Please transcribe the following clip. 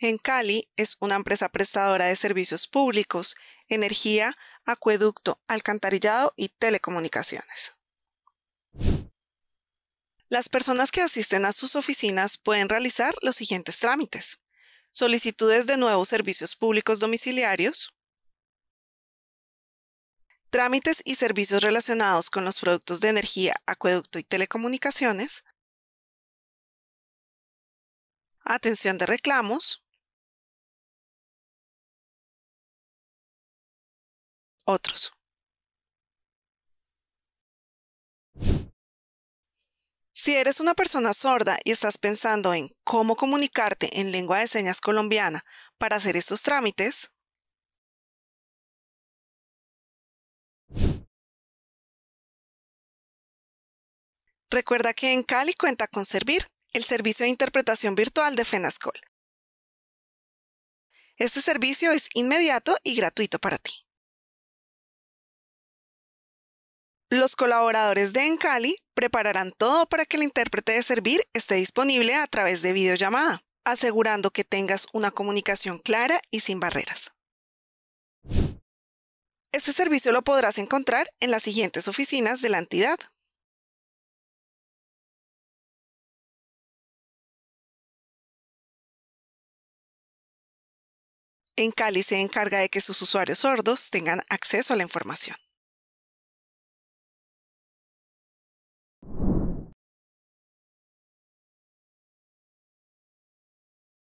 En Cali es una empresa prestadora de servicios públicos, energía, acueducto, alcantarillado y telecomunicaciones. Las personas que asisten a sus oficinas pueden realizar los siguientes trámites. Solicitudes de nuevos servicios públicos domiciliarios. Trámites y servicios relacionados con los productos de energía, acueducto y telecomunicaciones. Atención de reclamos. otros. Si eres una persona sorda y estás pensando en cómo comunicarte en lengua de señas colombiana para hacer estos trámites, Recuerda que en Cali cuenta con Servir, el servicio de interpretación virtual de FENASCOL. Este servicio es inmediato y gratuito para ti. Los colaboradores de Encali prepararán todo para que el intérprete de servir esté disponible a través de videollamada, asegurando que tengas una comunicación clara y sin barreras. Este servicio lo podrás encontrar en las siguientes oficinas de la entidad. Encali se encarga de que sus usuarios sordos tengan acceso a la información.